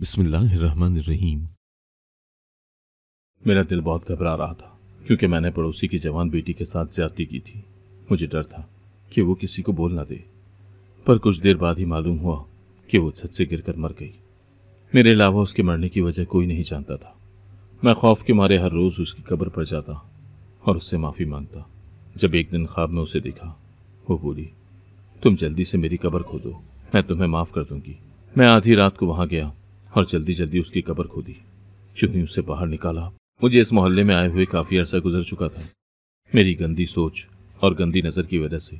बिस्मिल्लाहिर्रहमानिर्रहीम मेरा दिल बहुत घबरा रहा था क्योंकि मैंने पड़ोसी की जवान बेटी के साथ ज्यादती की थी मुझे डर था कि वो किसी को बोल ना दे पर कुछ देर बाद ही मालूम हुआ कि वो छत से गिरकर मर गई मेरे अलावा उसके मरने की वजह कोई नहीं जानता था मैं खौफ के मारे हर रोज़ उसकी कब्र पर जाता और उससे माफ़ी मांगता जब एक दिन ख्वाब में उसे देखा वो बोली तुम जल्दी से मेरी कब्र खोदो मैं तुम्हें माफ़ कर दूंगी मैं आधी रात को वहाँ गया और जल्दी जल्दी उसकी कबर खोदी ही उसे बाहर निकाला मुझे इस मोहल्ले में आए हुए काफ़ी अरसा गुजर चुका था मेरी गंदी सोच और गंदी नज़र की वजह से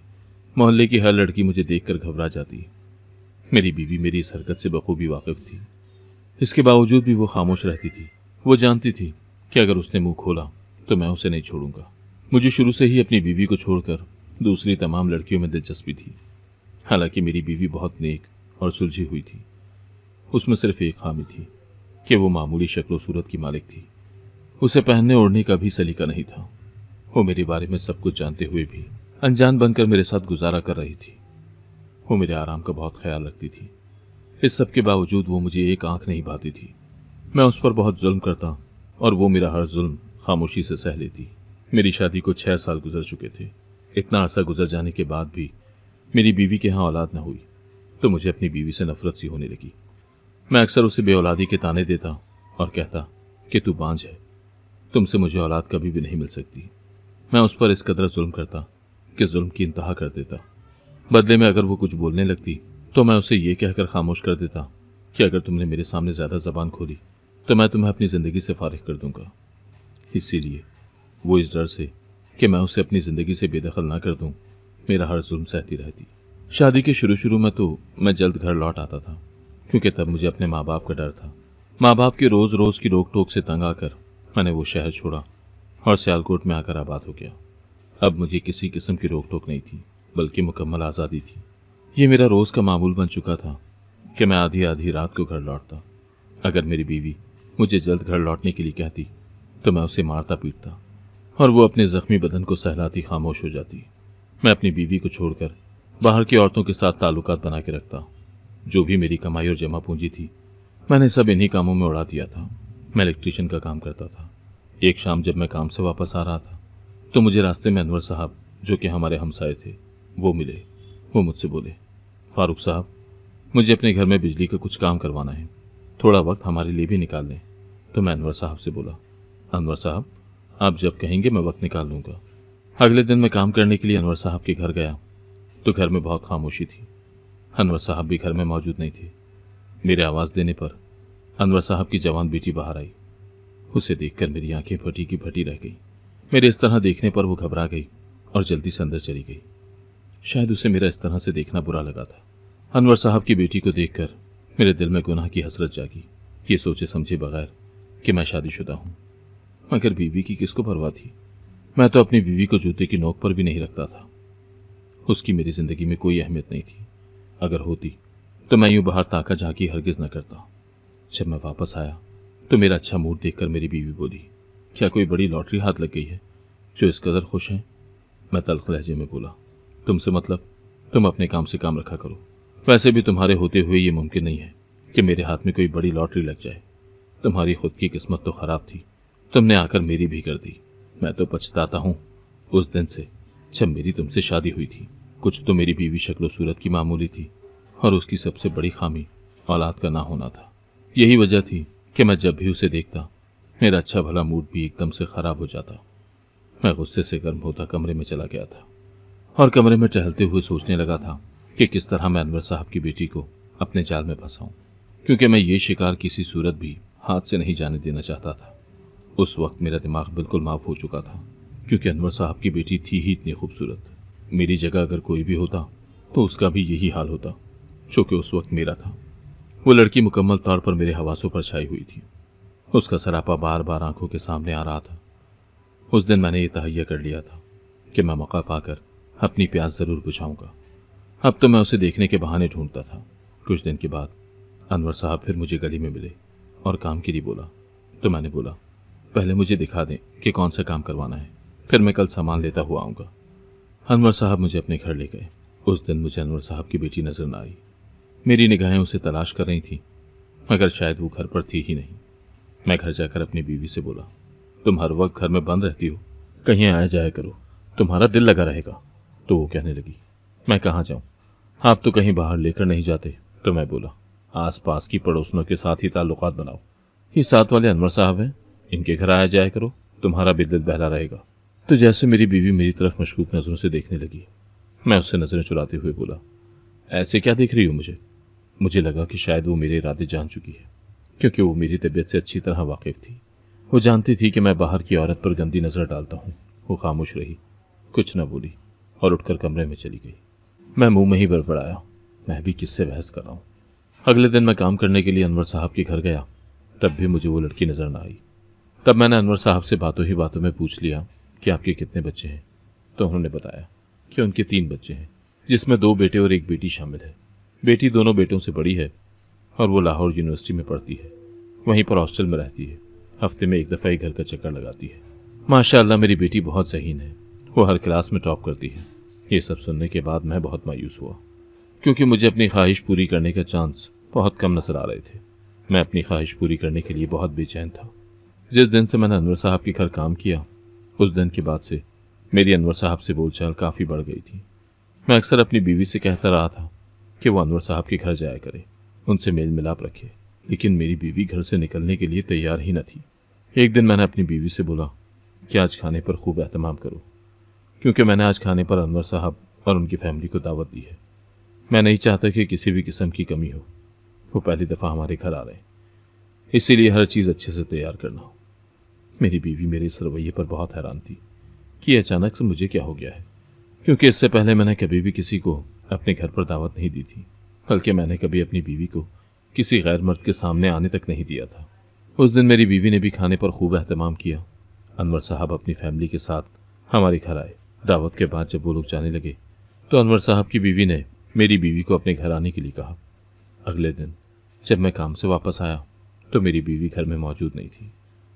मोहल्ले की हर लड़की मुझे देखकर घबरा जाती मेरी बीवी मेरी इस हरकत से बखूबी वाकिफ थी इसके बावजूद भी वो खामोश रहती थी वो जानती थी कि अगर उसने मुंह खोला तो मैं उसे नहीं छोड़ूंगा मुझे शुरू से ही अपनी बीवी को छोड़कर दूसरी तमाम लड़कियों में दिलचस्पी थी हालांकि मेरी बीवी बहुत नेक और सुलझी हुई थी उसमें सिर्फ एक खामी थी कि वो मामूली शक्ल सूरत की मालिक थी उसे पहनने ओढ़ने का भी सलीका नहीं था वो मेरे बारे में सब कुछ जानते हुए भी अनजान बनकर मेरे साथ गुजारा कर रही थी वो मेरे आराम का बहुत ख्याल रखती थी इस सब के बावजूद वो मुझे एक आंख नहीं भाती थी मैं उस पर बहुत जुल्म करता और वो मेरा हर जुल्म खामोशी से सह लेती मेरी शादी को छः साल गुजर चुके थे इतना अरसा गुजर जाने के बाद भी मेरी बीवी के यहाँ औलाद न हुई तो मुझे अपनी बीवी से नफरत सी होने लगी मैं अक्सर उसे बेऔलादी के ताने देता और कहता कि तू बांझ है तुमसे मुझे औलाद कभी भी नहीं मिल सकती मैं उस पर इस कदर जुल्म करता कि जुल्म की इंतहा कर देता बदले में अगर वो कुछ बोलने लगती तो मैं उसे ये कहकर खामोश कर देता कि अगर तुमने मेरे सामने ज़्यादा जबान खोली तो मैं तुम्हें अपनी ज़िंदगी से फारिग कर दूंगा इसीलिए वो इस डर से कि मैं उसे अपनी ज़िंदगी से बेदखल ना कर दूं मेरा हर जुल्म सहती रहती शादी के शुरू शुरू में तो मैं जल्द घर लौट आता था क्योंकि तब मुझे अपने माँ बाप का डर था माँ बाप के रोज़ रोज़ की रोक टोक से तंग आकर मैंने वो शहर छोड़ा और सियालकोट में आकर आबाद हो गया अब मुझे किसी किस्म की रोक टोक नहीं थी बल्कि मुकम्मल आज़ादी थी ये मेरा रोज़ का मामूल बन चुका था कि मैं आधी आधी रात को घर लौटता अगर मेरी बीवी मुझे जल्द घर लौटने के लिए कहती तो मैं उसे मारता पीटता और वो अपने ज़ख्मी बदन को सहलाती खामोश हो जाती मैं अपनी बीवी को छोड़कर बाहर की औरतों के साथ ताल्लुकात बना के रखता जो भी मेरी कमाई और जमा पूंजी थी मैंने सब इन्हीं कामों में उड़ा दिया था मैं इलेक्ट्रिशियन का काम करता था एक शाम जब मैं काम से वापस आ रहा था तो मुझे रास्ते में अनवर साहब जो कि हमारे हमसाए थे वो मिले वो मुझसे बोले फारूक साहब मुझे अपने घर में बिजली का कुछ काम करवाना है थोड़ा वक्त हमारे लिए भी निकाल लें तो मैं अनवर साहब से बोला अनवर साहब आप जब कहेंगे मैं वक्त निकाल लूँगा अगले दिन मैं काम करने के लिए अनवर साहब के घर गया तो घर में बहुत खामोशी थी अनवर साहब भी घर में मौजूद नहीं थे मेरे आवाज़ देने पर अनवर साहब की जवान बेटी बाहर आई उसे देखकर मेरी आंखें फटी की फटी रह गई मेरे इस तरह देखने पर वो घबरा गई और जल्दी से अंदर चली गई शायद उसे मेरा इस तरह से देखना बुरा लगा था अनवर साहब की बेटी को देखकर मेरे दिल में गुनाह की हसरत जागी ये सोचे समझे बगैर कि मैं शादीशुदा हूँ मगर बीवी की किसको परवाह थी मैं तो अपनी बीवी को जूते की नोक पर भी नहीं रखता था उसकी मेरी ज़िंदगी में कोई अहमियत नहीं थी अगर होती तो मैं यूं बाहर ताका झाकी हरगिज न करता जब मैं वापस आया तो मेरा अच्छा मूड देखकर मेरी बीवी बोली क्या कोई बड़ी लॉटरी हाथ लग गई है जो इस कदर खुश हैं मैं तलख लहजे में बोला तुमसे मतलब तुम अपने काम से काम रखा करो वैसे भी तुम्हारे होते हुए ये मुमकिन नहीं है कि मेरे हाथ में कोई बड़ी लॉटरी लग जाए तुम्हारी खुद की किस्मत तो खराब थी तुमने आकर मेरी भी कर दी मैं तो पछताता हूँ उस दिन से जब मेरी तुमसे शादी हुई थी कुछ तो मेरी बीवी शक्ल सूरत की मामूली थी और उसकी सबसे बड़ी खामी औलाद का ना होना था यही वजह थी कि मैं जब भी उसे देखता मेरा अच्छा भला मूड भी एकदम से ख़राब हो जाता मैं गुस्से से गर्म होता कमरे में चला गया था और कमरे में टहलते हुए सोचने लगा था कि किस तरह मैं अनवर साहब की बेटी को अपने जाल में फंसाऊँ क्योंकि मैं ये शिकार किसी सूरत भी हाथ से नहीं जाने देना चाहता था उस वक्त मेरा दिमाग बिल्कुल माफ़ हो चुका था क्योंकि अनवर साहब की बेटी थी ही इतनी खूबसूरत मेरी जगह अगर कोई भी होता तो उसका भी यही हाल होता जो कि उस वक्त मेरा था वो लड़की मुकम्मल तौर पर मेरे हवासों पर छाई हुई थी उसका सरापा बार बार आंखों के सामने आ रहा था उस दिन मैंने ये तहैया कर लिया था कि मैं मौका पाकर अपनी प्यास ज़रूर बुझाऊंगा अब तो मैं उसे देखने के बहाने ढूंढता था कुछ दिन के बाद अनवर साहब फिर मुझे गली में मिले और काम के लिए बोला तो मैंने बोला पहले मुझे दिखा दें कि कौन सा काम करवाना है फिर मैं कल सामान लेता हुआ आऊँगा अनवर साहब मुझे अपने घर ले गए उस दिन मुझे अनवर साहब की बेटी नजर न आई मेरी निगाहें उसे तलाश कर रही थीं मगर शायद वो घर पर थी ही नहीं मैं घर जाकर अपनी बीवी से बोला तुम हर वक्त घर में बंद रहती हो कहीं आया जाया करो तुम्हारा दिल लगा रहेगा तो वो कहने लगी मैं कहाँ जाऊँ आप तो कहीं बाहर लेकर नहीं जाते तो मैं बोला आसपास की पड़ोसनों के साथ ही ताल्लुक बनाओ ये साथ वाले अनवर साहब हैं इनके घर आया जाया करो तुम्हारा भी दिल बहला रहेगा तो जैसे मेरी बीवी मेरी तरफ मशकूक नज़रों से देखने लगी मैं उससे नज़रें चुराते हुए बोला ऐसे क्या देख रही हो मुझे मुझे लगा कि शायद वो मेरे इरादे जान चुकी है क्योंकि वो मेरी तबीयत से अच्छी तरह वाकिफ थी वो जानती थी कि मैं बाहर की औरत पर गंदी नज़र डालता हूँ वो खामोश रही कुछ न बोली और उठकर कमरे में चली गई मैं मुंह में ही बड़बड़ाया मैं भी किससे बहस कर रहा हूँ अगले दिन मैं काम करने के लिए अनवर साहब के घर गया तब भी मुझे वो लड़की नज़र न आई तब मैंने अनवर साहब से बातों ही बातों में पूछ लिया कि आपके कितने बच्चे हैं तो उन्होंने बताया कि उनके तीन बच्चे हैं जिसमें दो बेटे और एक बेटी शामिल है बेटी दोनों बेटों से बड़ी है और वो लाहौर यूनिवर्सिटी में पढ़ती है वहीं पर हॉस्टल में रहती है हफ्ते में एक दफ़ा ही घर का चक्कर लगाती है माशाल्लाह मेरी बेटी बहुत जहीन है वो हर क्लास में टॉप करती है ये सब सुनने के बाद मैं बहुत मायूस हुआ क्योंकि मुझे अपनी ख्वाहिश पूरी करने का चांस बहुत कम नज़र आ रहे थे मैं अपनी ख्वाहिश पूरी करने के लिए बहुत बेचैन था जिस दिन से मैंने अनवर साहब के घर काम किया उस दिन के बाद से मेरी अनवर साहब से बोलचाल काफ़ी बढ़ गई थी मैं अक्सर अपनी बीवी से कहता रहा था कि वो अनवर साहब के घर जाया करे उनसे मेल मिलाप रखे लेकिन मेरी बीवी घर से निकलने के लिए तैयार ही न थी एक दिन मैंने अपनी बीवी से बोला कि आज खाने पर खूब अहतमाम करो क्योंकि मैंने आज खाने पर अनवर साहब और उनकी फैमिली को दावत दी है मैं नहीं चाहता कि किसी भी किस्म की कमी हो वो पहली दफ़ा हमारे घर आ रहे हैं इसीलिए हर चीज़ अच्छे से तैयार करना हो मेरी बीवी मेरे इस रवैये पर बहुत हैरान थी कि अचानक से मुझे क्या हो गया है क्योंकि इससे पहले मैंने कभी भी किसी को अपने घर पर दावत नहीं दी थी बल्कि मैंने कभी अपनी बीवी को किसी गैर मर्द के सामने आने तक नहीं दिया था उस दिन मेरी बीवी ने भी खाने पर खूब अहतमाम किया अनवर साहब अपनी फैमिली के साथ हमारे घर आए दावत के बाद जब वो लोग जाने लगे तो अनवर साहब की बीवी ने मेरी बीवी को अपने घर आने के लिए कहा अगले दिन जब मैं काम से वापस आया तो मेरी बीवी घर में मौजूद नहीं थी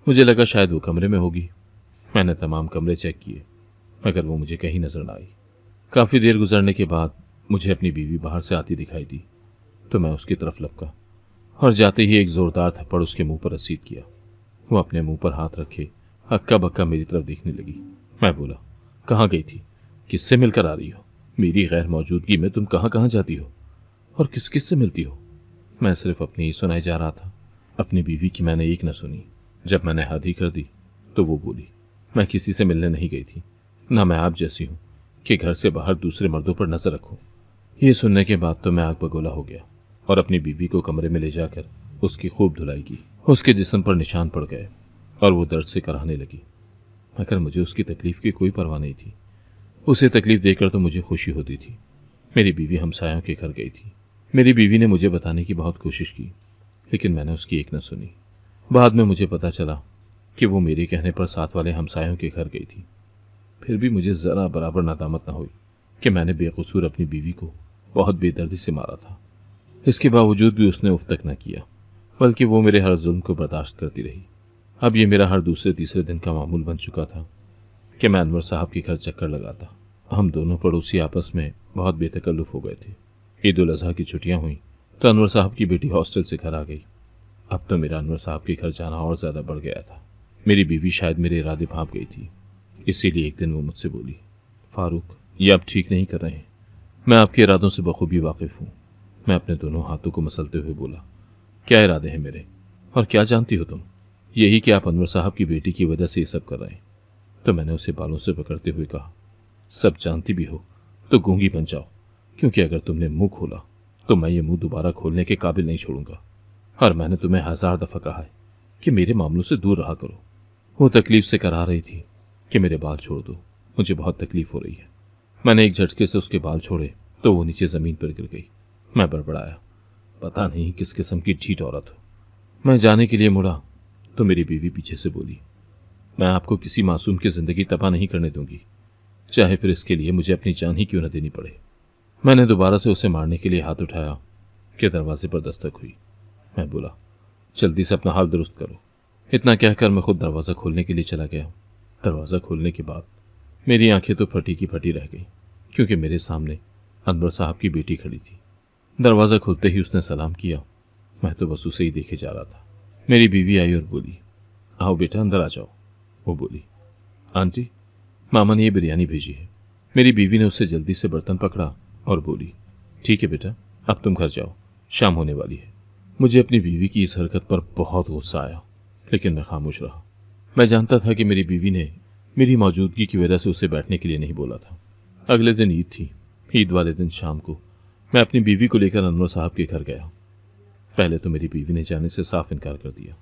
मुझे लगा शायद वो कमरे में होगी मैंने तमाम कमरे चेक किए मगर वो मुझे कहीं नजर ना आई काफ़ी देर गुजरने के बाद मुझे अपनी बीवी बाहर से आती दिखाई दी तो मैं उसकी तरफ लपका और जाते ही एक ज़ोरदार थप्पड़ उसके मुंह पर रसीद किया वो अपने मुंह पर हाथ रखे हक्का बक्का मेरी तरफ देखने लगी मैं बोला कहाँ गई थी किससे मिलकर आ रही हो मेरी गैर मौजूदगी में तुम कहाँ कहाँ जाती हो और किस किस से मिलती हो मैं सिर्फ अपनी ही सुनाई जा रहा था अपनी बीवी की मैंने एक न सुनी जब मैंने हादी कर दी तो वो बोली मैं किसी से मिलने नहीं गई थी ना मैं आप जैसी हूँ कि घर से बाहर दूसरे मर्दों पर नजर रखूँ ये सुनने के बाद तो मैं आग बगोला हो गया और अपनी बीवी को कमरे में ले जाकर उसकी खूब धुलाई की उसके जिसम पर निशान पड़ गए और वो दर्द से कराने लगी मगर मुझे उसकी तकलीफ़ की कोई परवाह नहीं थी उसे तकलीफ़ देकर तो मुझे खुशी होती थी मेरी बीवी हमसायों के घर गई थी मेरी बीवी ने मुझे बताने की बहुत कोशिश की लेकिन मैंने उसकी एक न सुनी बाद में मुझे पता चला कि वो मेरे कहने पर साथ वाले हमसायों के घर गई थी फिर भी मुझे ज़रा बराबर नदामत ना हुई कि मैंने बेकसूर अपनी बीवी को बहुत बेदर्दी से मारा था इसके बावजूद भी उसने उफ तक न किया बल्कि वो मेरे हर जुल्म को बर्दाश्त करती रही अब ये मेरा हर दूसरे तीसरे दिन का मामूल बन चुका था कि मैं अनवर साहब के घर चक्कर लगाता हम दोनों पड़ोसी आपस में बहुत बेतकल्लुफ़ हो गए थे ईद उल की छुट्टियाँ हुई तो अनवर साहब की बेटी हॉस्टल से घर आ गई अब तो मेरा अनवर साहब के घर जाना और ज़्यादा बढ़ गया था मेरी बीवी शायद मेरे इरादे भाप गई थी इसीलिए एक दिन वो मुझसे बोली फारूक ये आप ठीक नहीं कर रहे हैं मैं आपके इरादों से बखूबी वाकिफ़ हूँ मैं अपने दोनों हाथों को मसलते हुए बोला क्या इरादे हैं मेरे और क्या जानती हो तुम यही कि आप अनवर साहब की बेटी की वजह से ये सब कर रहे हैं तो मैंने उसे बालों से पकड़ते हुए कहा सब जानती भी हो तो गूंगी बन जाओ क्योंकि अगर तुमने मुंह खोला तो मैं ये मुंह दोबारा खोलने के काबिल नहीं छोड़ूंगा और मैंने तुम्हें हजार दफा कहा है कि मेरे मामलों से दूर रहा करो वो तकलीफ से करा रही थी कि मेरे बाल छोड़ दो मुझे बहुत तकलीफ हो रही है मैंने एक झटके से उसके बाल छोड़े तो वो नीचे जमीन पर गिर गई मैं बड़बड़ाया पता नहीं किस किस्म की ठीठ औरत हो मैं जाने के लिए मुड़ा तो मेरी बीवी पीछे से बोली मैं आपको किसी मासूम की ज़िंदगी तबाह नहीं करने दूंगी चाहे फिर इसके लिए मुझे अपनी जान ही क्यों न देनी पड़े मैंने दोबारा से उसे मारने के लिए हाथ उठाया कि दरवाजे पर दस्तक हुई मैं बोला जल्दी से अपना हाल दुरुस्त करो इतना कहकर मैं खुद दरवाज़ा खोलने के लिए चला गया दरवाज़ा खोलने के बाद मेरी आंखें तो फटी की फटी रह गई क्योंकि मेरे सामने अनवर साहब की बेटी खड़ी थी दरवाज़ा खुलते ही उसने सलाम किया मैं तो बस उसे ही देखे जा रहा था मेरी बीवी आई और बोली आओ बेटा अंदर आ जाओ वो बोली आंटी मामा ने ये बिरयानी भेजी है मेरी बीवी ने उससे जल्दी से बर्तन पकड़ा और बोली ठीक है बेटा अब तुम घर जाओ शाम होने वाली है मुझे अपनी बीवी की इस हरकत पर बहुत गुस्सा आया लेकिन मैं खामोश रहा मैं जानता था कि मेरी बीवी ने मेरी मौजूदगी की वजह से उसे बैठने के लिए नहीं बोला था अगले दिन ईद थी ईद वाले दिन शाम को मैं अपनी बीवी को लेकर अनवर साहब के घर गया पहले तो मेरी बीवी ने जाने से साफ इनकार कर दिया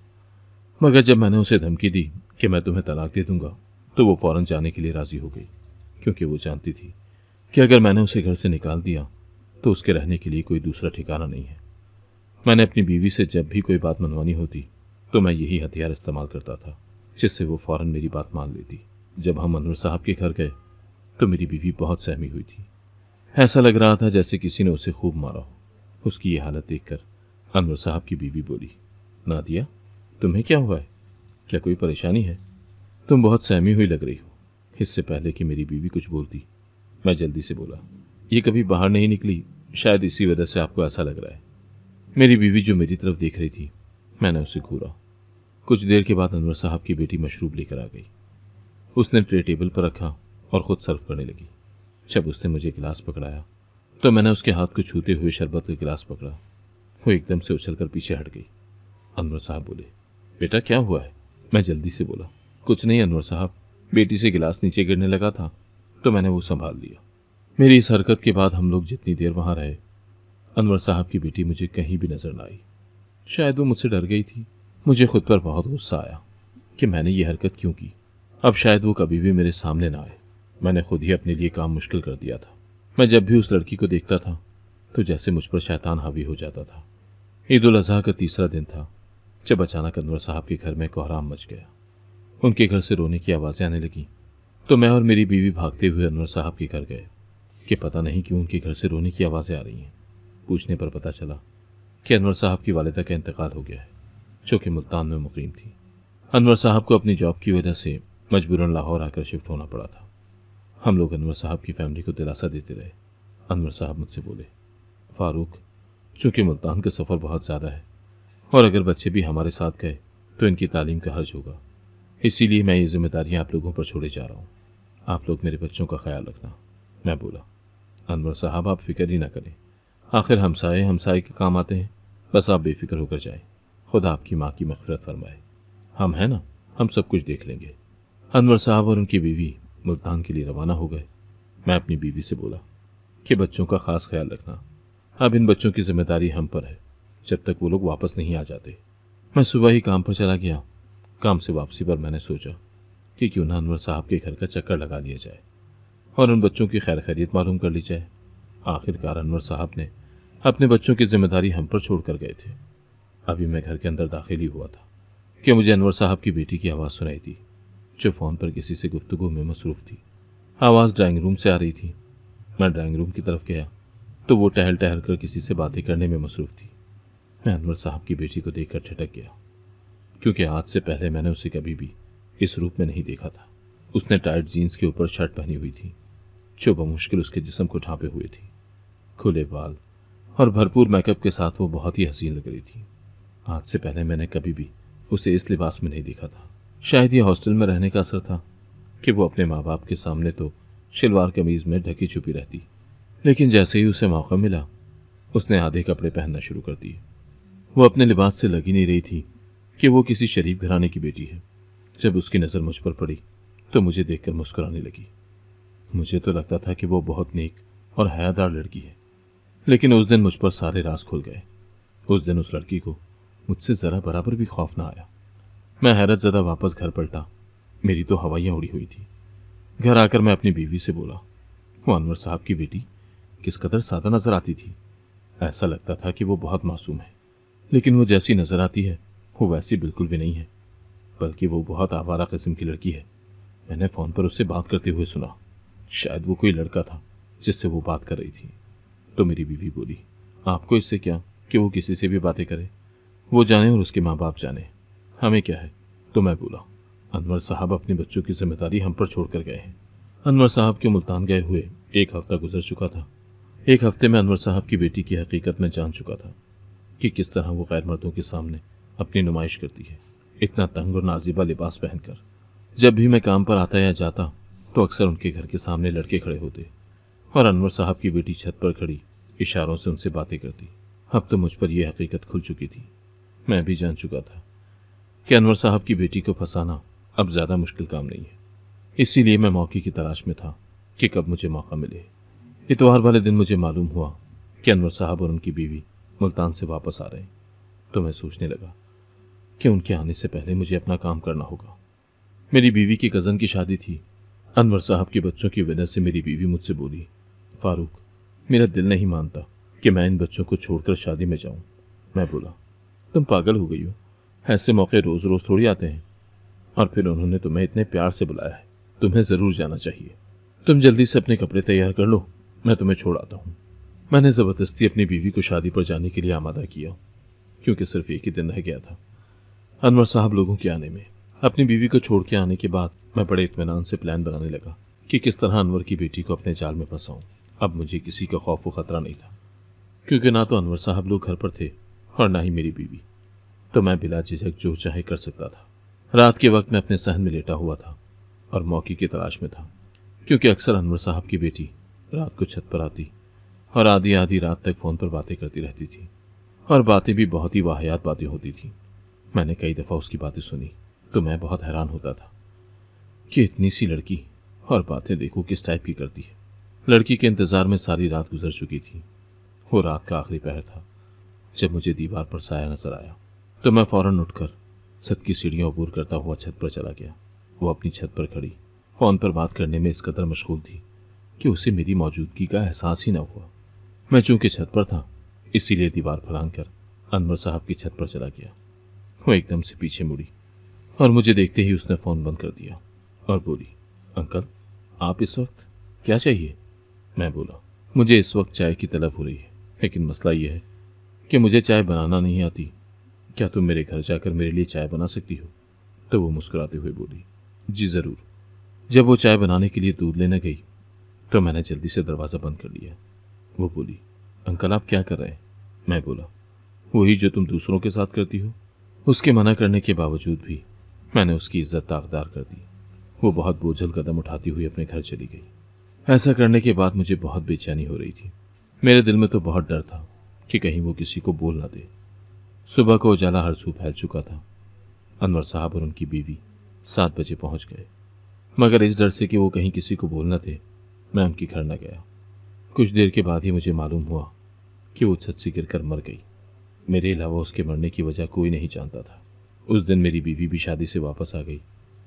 मगर जब मैंने उसे धमकी दी कि मैं तुम्हें तलाक दे दूंगा तो वो फ़ौरन जाने के लिए राज़ी हो गई क्योंकि वो जानती थी कि अगर मैंने उसे घर से निकाल दिया तो उसके रहने के लिए कोई दूसरा ठिकाना नहीं है मैंने अपनी बीवी से जब भी कोई बात मनवानी होती तो मैं यही हथियार इस्तेमाल करता था जिससे वो फौरन मेरी बात मान लेती जब हम अनवर साहब के घर गए तो मेरी बीवी बहुत सहमी हुई थी ऐसा लग रहा था जैसे किसी ने उसे खूब मारा हो उसकी ये हालत देखकर अनवर साहब की बीवी बोली दिया तुम्हें क्या हुआ है क्या कोई परेशानी है तुम बहुत सहमी हुई लग रही हो इससे पहले कि मेरी बीवी कुछ बोलती मैं जल्दी से बोला ये कभी बाहर नहीं निकली शायद इसी वजह से आपको ऐसा लग रहा है मेरी बीवी जो मेरी तरफ देख रही थी मैंने उसे घूरा कुछ देर के बाद अनवर साहब की बेटी मशरूब लेकर आ गई उसने ट्रे टेबल पर रखा और ख़ुद सर्व करने लगी जब उसने मुझे गिलास पकड़ाया तो मैंने उसके हाथ को छूते हुए शरबत का गिलास पकड़ा वो एकदम से उछल कर पीछे हट गई अनवर साहब बोले बेटा क्या हुआ है मैं जल्दी से बोला कुछ नहीं अनवर साहब बेटी से गिलास नीचे गिरने लगा था तो मैंने वो संभाल लिया मेरी इस हरकत के बाद हम लोग जितनी देर वहाँ रहे अनवर साहब की बेटी मुझे कहीं भी नज़र न आई शायद वो मुझसे डर गई थी मुझे खुद पर बहुत गुस्सा आया कि मैंने ये हरकत क्यों की अब शायद वो कभी भी मेरे सामने ना आए मैंने खुद ही अपने लिए काम मुश्किल कर दिया था मैं जब भी उस लड़की को देखता था तो जैसे मुझ पर शैतान हावी हो जाता था ईद उल अजहा का तीसरा दिन था जब अचानक अनवर साहब के घर में कोहराम मच गया उनके घर से रोने की आवाज़ें आने लगी तो मैं और मेरी बीवी भागते हुए अनवर साहब के घर गए कि पता नहीं क्यों उनके घर से रोने की आवाज़ें आ रही हैं पूछने पर पता चला कि अनवर साहब की वालदा का इंतकाल हो गया है जो कि मुल्तान में मुकीम थी अनवर साहब को अपनी जॉब की वजह से मजबूरन लाहौर आकर शिफ्ट होना पड़ा था हम लोग अनवर साहब की फैमिली को दिलासा देते रहे अनवर साहब मुझसे बोले फ़ारूक चूँकि मुल्तान का सफ़र बहुत ज़्यादा है और अगर बच्चे भी हमारे साथ गए तो इनकी तालीम का हर्ज होगा इसीलिए मैं ये जिम्मेदारियाँ आप लोगों पर छोड़े जा रहा हूँ आप लोग मेरे बच्चों का ख्याल रखना मैं बोला अनवर साहब आप फिक्र ही ना करें आखिर हमसाए हमसाए के काम आते हैं बस आप बेफिक्र होकर जाए खुदा आपकी माँ की मफरत फरमाए हम हैं ना हम सब कुछ देख लेंगे अनवर साहब और उनकी बीवी मुल्तान के लिए रवाना हो गए मैं अपनी बीवी से बोला कि बच्चों का ख़ास ख्याल रखना अब इन बच्चों की जिम्मेदारी हम पर है जब तक वो लोग वापस नहीं आ जाते मैं सुबह ही काम पर चला गया काम से वापसी पर मैंने सोचा कि क्यों ना अनवर साहब के घर का चक्कर लगा लिया जाए और उन बच्चों की खैर खैरियत मालूम कर ली जाए आखिरकार अनवर साहब ने अपने बच्चों की जिम्मेदारी हम पर छोड़ कर गए थे अभी मैं घर के अंदर दाखिल ही हुआ था कि मुझे अनवर साहब की बेटी की आवाज़ सुनाई दी जो फ़ोन पर किसी से गुफ्तु में मसरूफ़ थी आवाज़ ड्राइंग रूम से आ रही थी मैं ड्राइंग रूम की तरफ गया तो वो टहल टहल कर किसी से बातें करने में मसरूफ़ थी मैं अनवर साहब की बेटी को देखकर ठटक गया क्योंकि आज से पहले मैंने उसे कभी भी इस रूप में नहीं देखा था उसने टाइट जीन्स के ऊपर शर्ट पहनी हुई थी जो बमुश्किल उसके जिसम को ढांपे हुए थी खुले बाल और भरपूर मेकअप के साथ वो बहुत ही हसीन लग रही थी आज से पहले मैंने कभी भी उसे इस लिबास में नहीं देखा था शायद ये हॉस्टल में रहने का असर था कि वो अपने माँ बाप के सामने तो शलवार कमीज में ढकी छुपी रहती लेकिन जैसे ही उसे मौका मिला उसने आधे कपड़े पहनना शुरू कर दिए वो अपने लिबास से लगी नहीं रही थी कि वो किसी शरीफ घराने की बेटी है जब उसकी नज़र मुझ पर पड़ी तो मुझे देखकर मुस्कुराने लगी मुझे तो लगता था कि वो बहुत नेक और हयादार लड़की है लेकिन उस दिन मुझ पर सारे राज खुल गए उस दिन उस लड़की को मुझसे ज़रा बराबर भी खौफ ना आया मैं हैरत ज़दा वापस घर पलटा मेरी तो हवाइयाँ उड़ी हुई थी घर आकर मैं अपनी बीवी से बोला वो अनवर साहब की बेटी किस कदर सादा नज़र आती थी ऐसा लगता था कि वो बहुत मासूम है लेकिन वो जैसी नज़र आती है वो वैसी बिल्कुल भी नहीं है बल्कि वो बहुत आवारा किस्म की लड़की है मैंने फ़ोन पर उससे बात करते हुए सुना शायद वो कोई लड़का था जिससे वो बात कर रही थी तो मेरी बीवी बोली आपको इससे क्या कि वो किसी से भी बातें करे वो जाने और उसके माँ बाप जाने हमें क्या है तो मैं बोला अनवर साहब अपने बच्चों की जिम्मेदारी हम पर छोड़कर गए हैं अनवर साहब के मुल्तान गए हुए एक हफ्ता गुजर चुका था एक हफ्ते में अनवर साहब की बेटी की हकीकत में जान चुका था कि किस तरह वो गैर मर्दों के सामने अपनी नुमाइश करती है इतना तंग और नाजीबा लिबास पहनकर जब भी मैं काम पर आता या जाता तो अक्सर उनके घर के सामने लड़के खड़े होते और अनवर साहब की बेटी छत पर खड़ी इशारों से उनसे बातें करती अब तो मुझ पर यह हकीकत खुल चुकी थी मैं भी जान चुका था कि अनवर साहब की बेटी को फंसाना अब ज़्यादा मुश्किल काम नहीं है इसीलिए मैं मौके की तलाश में था कि कब मुझे मौका मिले इतवार वाले दिन मुझे मालूम हुआ कि अनवर साहब और उनकी बीवी मुल्तान से वापस आ रहे हैं तो मैं सोचने लगा कि उनके आने से पहले मुझे अपना काम करना होगा मेरी बीवी के कज़न की शादी थी अनवर साहब के बच्चों की वजह से मेरी बीवी मुझसे बोली फारूक मेरा दिल नहीं मानता कि मैं इन बच्चों को छोड़कर शादी में जाऊं मैं बोला तुम पागल हो गई हो ऐसे मौके रोज रोज थोड़ी आते हैं और फिर उन्होंने तुम्हें इतने प्यार से बुलाया है तुम्हें ज़रूर जाना चाहिए तुम जल्दी से अपने कपड़े तैयार कर लो मैं तुम्हें छोड़ आता हूँ मैंने ज़बरदस्ती अपनी बीवी को शादी पर जाने के लिए आमादा किया क्योंकि सिर्फ एक ही दिन रह गया था अनवर साहब लोगों के आने में अपनी बीवी को छोड़ के आने के बाद मैं बड़े इतमान से प्लान बनाने लगा कि किस तरह अनवर की बेटी को अपने जाल में फंसाऊँ अब मुझे किसी का खौफ व ख़तरा नहीं था क्योंकि ना तो अनवर साहब लोग घर पर थे और ना ही मेरी बीवी तो मैं बिला झिझक जो चाहे कर सकता था रात के वक्त मैं अपने सहन में लेटा हुआ था और मौके की तलाश में था क्योंकि अक्सर अनवर साहब की बेटी रात को छत पर आती और आधी आधी रात तक फ़ोन पर बातें करती रहती थी और बातें भी बहुत ही वाहियात बातें होती थी मैंने कई दफ़ा उसकी बातें सुनी तो मैं बहुत हैरान होता था कि इतनी सी लड़की और बातें देखो किस टाइप की करती है लड़की के इंतज़ार में सारी रात गुजर चुकी थी वो रात का आखिरी पहर था जब मुझे दीवार पर साया नजर आया तो मैं फ़ौरन उठकर छत की सीढ़ियाँ अबूर करता हुआ छत पर चला गया वो अपनी छत पर खड़ी फ़ोन पर बात करने में इस कदर मशगूल थी कि उसे मेरी मौजूदगी का एहसास ही न हुआ मैं चूंकि छत पर था इसीलिए दीवार फलांग कर अनवर साहब की छत पर चला गया वो एकदम से पीछे मुड़ी और मुझे देखते ही उसने फ़ोन बंद कर दिया और बोली अंकल आप इस वक्त क्या चाहिए मैं बोला मुझे इस वक्त चाय की तलब हो रही है लेकिन मसला यह है कि मुझे चाय बनाना नहीं आती क्या तुम मेरे घर जाकर मेरे लिए चाय बना सकती हो तो वो मुस्कुराते हुए बोली जी ज़रूर जब वो चाय बनाने के लिए दूध लेने गई तो मैंने जल्दी से दरवाज़ा बंद कर लिया वो बोली अंकल आप क्या कर रहे हैं मैं बोला वही जो तुम दूसरों के साथ करती हो उसके मना करने के बावजूद भी मैंने उसकी इज्जत तागदार कर दी वो बहुत बोझल कदम उठाती हुई अपने घर चली गई ऐसा करने के बाद मुझे बहुत बेचैनी हो रही थी मेरे दिल में तो बहुत डर था कि कहीं वो किसी को बोल ना दे सुबह को उजाला हरसू फैल चुका था अनवर साहब और उनकी बीवी सात बजे पहुंच गए मगर इस डर से कि वो कहीं किसी को बोल ना दे मैं उनके घर न गया कुछ देर के बाद ही मुझे मालूम हुआ कि वो छत से गिरकर मर गई मेरे अलावा उसके मरने की वजह कोई नहीं जानता था उस दिन मेरी बीवी भी शादी से वापस आ गई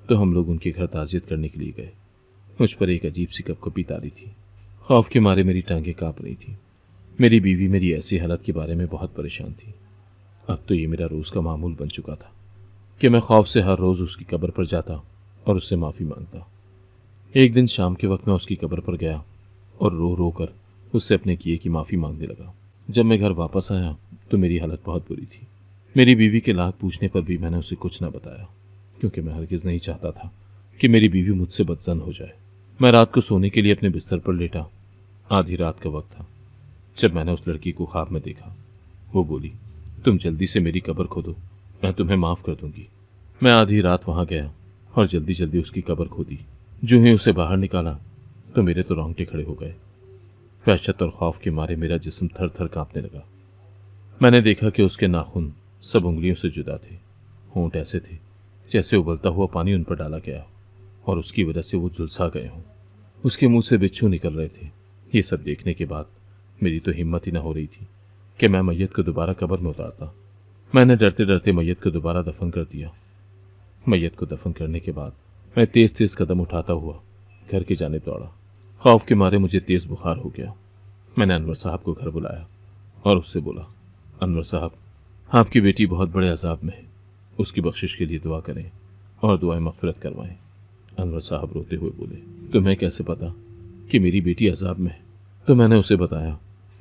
तो हम लोग उनके घर ताजियत करने के लिए गए मुझ पर एक अजीब सी कपकपी तारी थी खौफ के मारे मेरी टांगें कांप रही थी मेरी बीवी मेरी ऐसी हालत के बारे में बहुत परेशान थी अब तो ये मेरा रोज़ का मामूल बन चुका था कि मैं खौफ से हर रोज़ उसकी कब्र पर जाता और उससे माफ़ी मांगता एक दिन शाम के वक्त मैं उसकी कब्र पर गया और रो रो कर उससे अपने किए की माफ़ी मांगने लगा जब मैं घर वापस आया तो मेरी हालत बहुत बुरी थी मेरी बीवी के लाख पूछने पर भी मैंने उसे कुछ ना बताया क्योंकि मैं हरगिज़ नहीं चाहता था कि मेरी बीवी मुझसे बदजन हो जाए मैं रात को सोने के लिए अपने बिस्तर पर लेटा आधी रात का वक्त था जब मैंने उस लड़की को ख्वाब में देखा वो बोली तुम जल्दी से मेरी कब्र खोदो मैं तुम्हें माफ़ कर दूंगी मैं आधी रात वहाँ गया और जल्दी जल्दी उसकी कब्र खोदी जो ही उसे बाहर निकाला तो मेरे तो रोंगटे खड़े हो गए वहशत और खौफ के मारे मेरा जिसम थर थर काँपने लगा मैंने देखा कि उसके नाखून सब उंगलियों से जुदा थे होंठ ऐसे थे जैसे उबलता हुआ पानी उन पर डाला गया और उसकी वजह से वो झुलसा गए हों उसके मुंह से बिच्छू निकल रहे थे ये सब देखने के बाद मेरी तो हिम्मत ही ना हो रही थी कि मैं मैयत को दोबारा कब्र में उतारता मैंने डरते डरते मैयत को दोबारा दफन कर दिया मैयत को दफन करने के बाद मैं तेज़ तेज़ कदम उठाता हुआ घर के जाने दौड़ा खौफ के मारे मुझे तेज़ बुखार हो गया मैंने अनवर साहब को घर बुलाया और उससे बोला अनवर साहब आपकी बेटी बहुत बड़े अजाब में है उसकी बख्शिश के लिए दुआ करें और दुआएं मफफरत करवाएं अनवर साहब रोते हुए बोले तुम्हें कैसे पता कि मेरी बेटी अजाब में है तो मैंने उसे बताया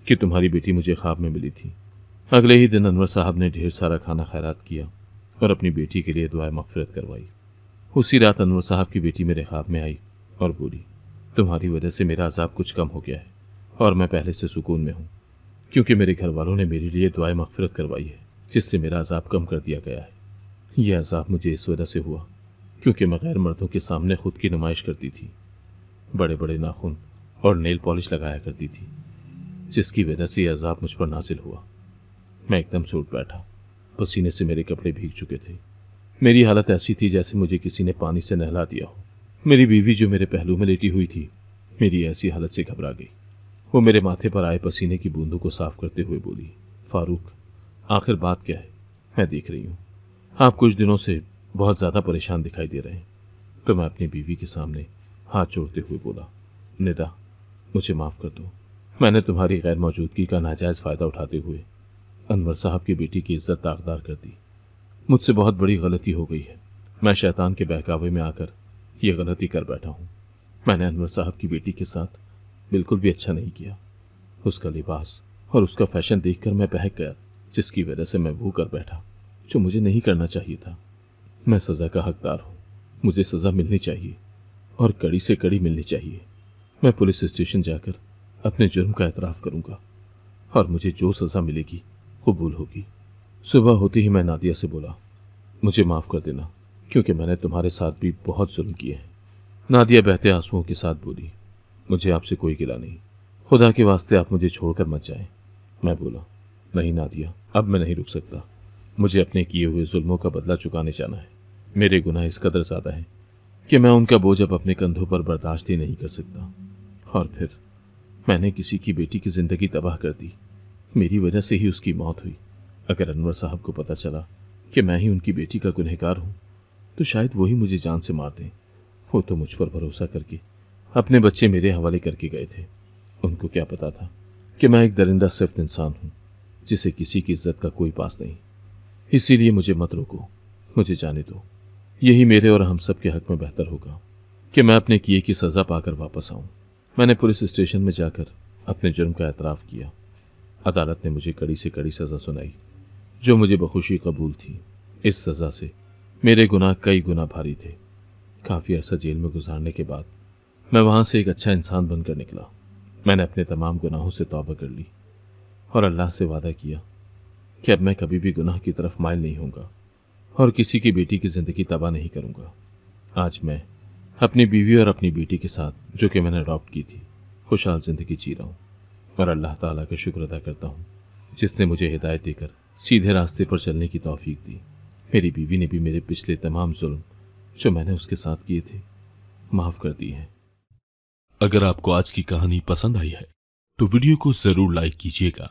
कि तुम्हारी बेटी मुझे ख्वाब में मिली थी अगले ही दिन अनवर साहब ने ढेर सारा खाना खैरात किया और अपनी बेटी के लिए दुआएं मफफरत करवाई उसी रात अनवर साहब की बेटी मेरे ख्वाब में आई और बोली तुम्हारी वजह से मेरा अजाब कुछ कम हो गया है और मैं पहले से सुकून में हूँ क्योंकि मेरे घर वालों ने मेरे लिए दुआएं मफफरत करवाई है जिससे मेरा अजाब कम कर दिया गया है यह अजाब मुझे इस वजह से हुआ क्योंकि मैं गैर मर्दों के सामने खुद की नुमाइश करती थी बड़े बड़े नाखून और नेल पॉलिश लगाया करती थी जिसकी वजह से यह अजाब मुझ पर नासिल हुआ मैं एकदम से उठ बैठा पसीने से मेरे कपड़े भीग चुके थे मेरी हालत ऐसी थी जैसे मुझे किसी ने पानी से नहला दिया हो मेरी बीवी जो मेरे पहलू में लेटी हुई थी मेरी ऐसी हालत से घबरा गई वो मेरे माथे पर आए पसीने की बूंदों को साफ करते हुए बोली फारूक आखिर बात क्या है मैं देख रही हूँ आप कुछ दिनों से बहुत ज़्यादा परेशान दिखाई दे रहे हैं तो मैं अपनी बीवी के सामने हाथ जोड़ते हुए बोला निदा मुझे माफ़ कर दो मैंने तुम्हारी गैर मौजूदगी का नाजायज़ फ़ायदा उठाते हुए अनवर साहब की बेटी की इज्जत दागदार कर दी मुझसे बहुत बड़ी गलती हो गई है मैं शैतान के बहकावे में आकर यह गलती कर बैठा हूँ मैंने अनवर साहब की बेटी के साथ बिल्कुल भी अच्छा नहीं किया उसका लिबास और उसका फैशन देखकर मैं बहक गया जिसकी वजह से मैं वो कर बैठा जो मुझे नहीं करना चाहिए था मैं सज़ा का हकदार हूँ मुझे सज़ा मिलनी चाहिए और कड़ी से कड़ी मिलनी चाहिए मैं पुलिस स्टेशन जाकर अपने जुर्म का एतराफ़ करूँगा और मुझे जो सज़ा मिलेगी कबूल होगी सुबह होती ही मैं नादिया से बोला मुझे माफ़ कर देना क्योंकि मैंने तुम्हारे साथ भी बहुत जुल्म किए हैं नादिया बहते आंसुओं के साथ बोली मुझे आपसे कोई गिला नहीं खुदा के वास्ते आप मुझे छोड़कर मत जाएं मैं बोला नहीं नादिया अब मैं नहीं रुक सकता मुझे अपने किए हुए जुल्मों का बदला चुकाने जाना है मेरे गुनाह इस कदर ज़्यादा है कि मैं उनका बोझ अब अपने कंधों पर बर्दाश्त ही नहीं कर सकता और फिर मैंने किसी की बेटी की ज़िंदगी तबाह कर दी मेरी वजह से ही उसकी मौत हुई अगर अनवर साहब को पता चला कि मैं ही उनकी बेटी का गुनहगार हूँ तो शायद वही मुझे जान से मार दें वो तो मुझ पर भरोसा करके अपने बच्चे मेरे हवाले करके गए थे उनको क्या पता था कि मैं एक दरिंदा सिफ्त इंसान हूँ जिसे किसी की इज्जत का कोई पास नहीं इसीलिए मुझे मत रोको मुझे जाने दो यही मेरे और हम सब के हक में बेहतर होगा कि मैं अपने किए की सज़ा पाकर वापस आऊं मैंने पुलिस स्टेशन में जाकर अपने जुर्म का एतराफ़ किया अदालत ने मुझे कड़ी से कड़ी सज़ा सुनाई जो मुझे बखुशी कबूल थी इस सज़ा से मेरे गुनाह कई गुना भारी थे काफ़ी अरसा जेल में गुजारने के बाद मैं वहाँ से एक अच्छा इंसान बनकर निकला मैंने अपने तमाम गुनाहों से तौबा कर ली और अल्लाह से वादा किया कि अब मैं कभी भी गुनाह की तरफ माइल नहीं होऊंगा और किसी की बेटी की जिंदगी तबाह नहीं करूंगा आज मैं अपनी बीवी और अपनी बेटी के साथ जो कि मैंने अडॉप्ट की थी खुशहाल ज़िंदगी जी रहा हूँ और अल्लाह ताला का शुक्र अदा करता हूँ जिसने मुझे हिदायत देकर सीधे रास्ते पर चलने की तोफीक दी मेरी बीवी ने भी मेरे पिछले तमाम जुल्म जो मैंने उसके साथ किए थे माफ़ कर दिए हैं अगर आपको आज की कहानी पसंद आई है तो वीडियो को ज़रूर लाइक कीजिएगा